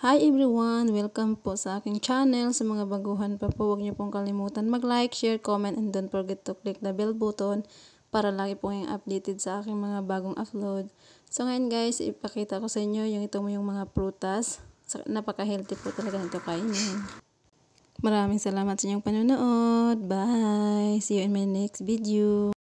Hi everyone! Welcome po sa aking channel. Sa mga baguhan pa po, huwag niyo pong kalimutan mag-like, share, comment, and don't forget to click the bell button para lagi po kayong updated sa aking mga bagong upload. So ngayon guys, ipakita ko sa inyo yung ito mo yung mga prutas. Napaka-healthy po talaga nito kainin. Maraming salamat sa inyong panonood. Bye! See you in my next video.